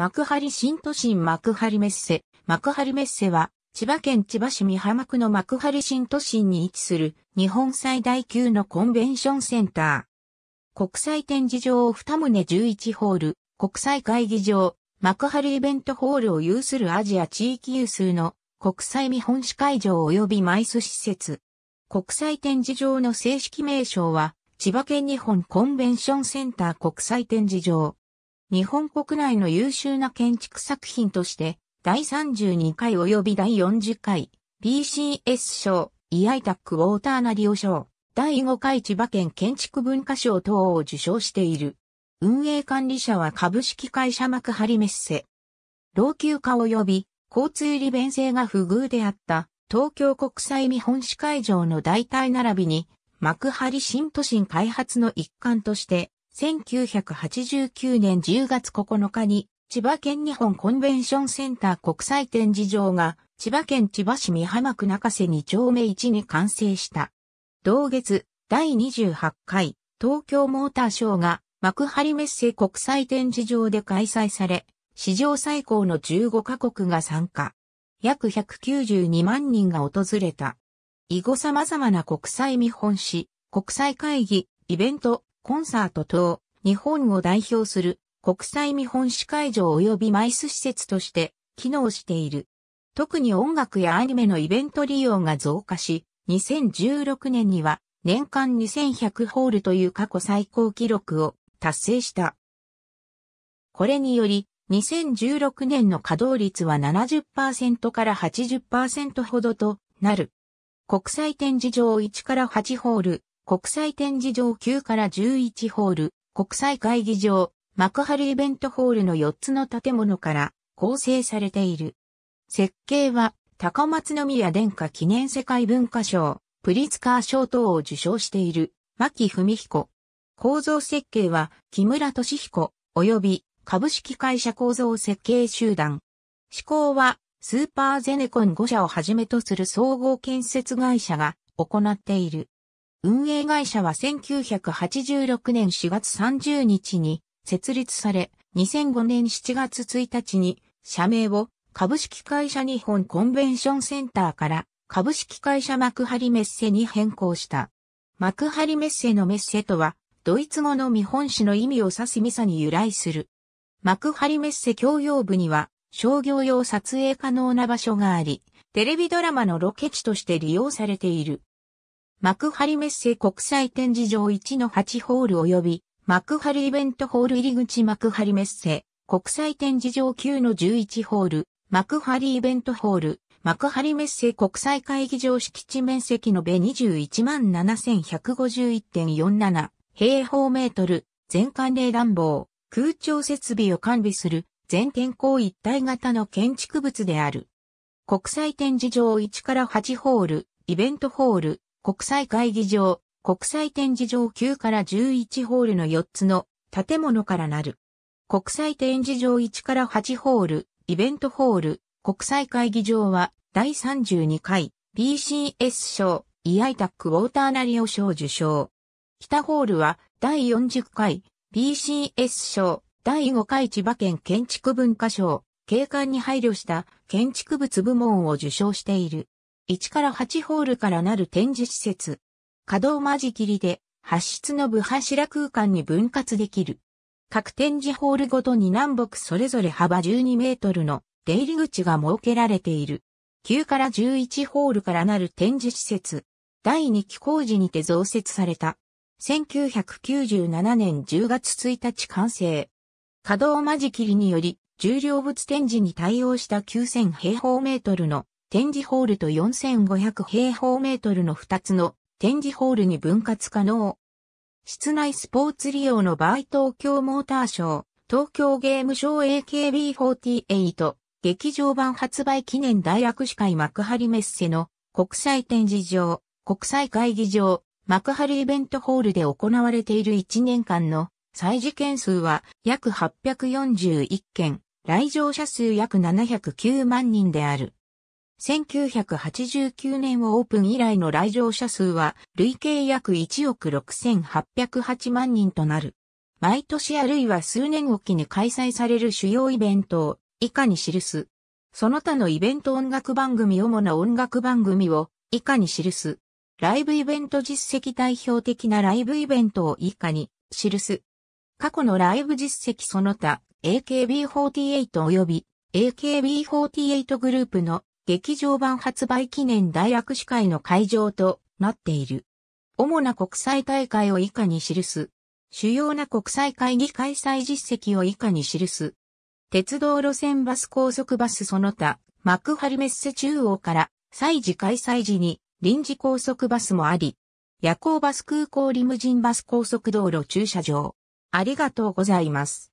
幕張新都心幕張メッセ。幕張メッセは、千葉県千葉市美浜区の幕張新都心に位置する日本最大級のコンベンションセンター。国際展示場を2棟11ホール、国際会議場、幕張イベントホールを有するアジア地域有数の国際見本市会場及びマイス施設。国際展示場の正式名称は、千葉県日本コンベンションセンター国際展示場。日本国内の優秀な建築作品として、第32回及び第40回、BCS 賞、イアイタックウォーターナディオ賞、第5回千葉県建築文化賞等を受賞している。運営管理者は株式会社幕張メッセ。老朽化及び交通利便性が不遇であった東京国際見本市会場の代替並びに幕張新都心開発の一環として1989年10月9日に、千葉県日本コンベンションセンター国際展示場が、千葉県千葉市美浜区中瀬2丁目1に完成した。同月、第28回、東京モーターショーが、幕張メッセ国際展示場で開催され、史上最高の15カ国が参加。約192万人が訪れた。以後様々な国際見本誌、国際会議、イベント、コンサート等、日本を代表する国際見本市会場及びマイス施設として機能している。特に音楽やアニメのイベント利用が増加し、2016年には年間2100ホールという過去最高記録を達成した。これにより、2016年の稼働率は70%から80%ほどとなる。国際展示場1から8ホール、国際展示場9から11ホール、国際会議場、幕張イベントホールの4つの建物から構成されている。設計は高松宮殿下記念世界文化賞、プリツカー賞等を受賞している牧文彦。構造設計は木村俊彦及び株式会社構造設計集団。施工はスーパーゼネコン5社をはじめとする総合建設会社が行っている。運営会社は1986年4月30日に設立され、2005年7月1日に社名を株式会社日本コンベンションセンターから株式会社幕張メッセに変更した。幕張メッセのメッセとは、ドイツ語の見本史の意味を指すミサに由来する。幕張メッセ教養部には商業用撮影可能な場所があり、テレビドラマのロケ地として利用されている。幕張メッセ国際展示場1の8ホール及び、幕張イベントホール入り口幕張メッセ国際展示場9の11ホール、幕張イベントホール、幕張メッセ国際会議場敷地面積のべ217,151.47平方メートル、全館冷暖房、空調設備を完備する全天候一体型の建築物である。国際展示場1から8ホール、イベントホール、国際会議場、国際展示場9から11ホールの4つの建物からなる。国際展示場1から8ホール、イベントホール、国際会議場は第32回 PCS 賞、イアイタックウォーターナリオ賞受賞。北ホールは第40回 PCS 賞、第5回千葉県建築文化賞、景観に配慮した建築物部門を受賞している。1から8ホールからなる展示施設。可動間仕切りで、発出の部柱空間に分割できる。各展示ホールごとに南北それぞれ幅12メートルの出入り口が設けられている。9から11ホールからなる展示施設。第2期工事にて増設された。1997年10月1日完成。可動間仕切りにより、重量物展示に対応した9000平方メートルの展示ホールと4500平方メートルの2つの展示ホールに分割可能。室内スポーツ利用の場合東京モーターショー、東京ゲームショー AKB48、劇場版発売記念大握手会幕張メッセの国際展示場、国際会議場、幕張イベントホールで行われている1年間の再事件数は約841件、来場者数約709万人である。1989年オープン以来の来場者数は累計約1億6808万人となる。毎年あるいは数年おきに開催される主要イベントを以下に記す。その他のイベント音楽番組主な音楽番組を以下に記す。ライブイベント実績代表的なライブイベントを以下に記す。過去のライブ実績その他 AKB48 及び AKB48 グループの劇場版発売記念大握手会の会場となっている。主な国際大会を以下に記す。主要な国際会議開催実績を以下に記す。鉄道路線バス高速バスその他、幕張メッセ中央から、祭事開催時に臨時高速バスもあり、夜行バス空港リムジンバス高速道路駐車場。ありがとうございます。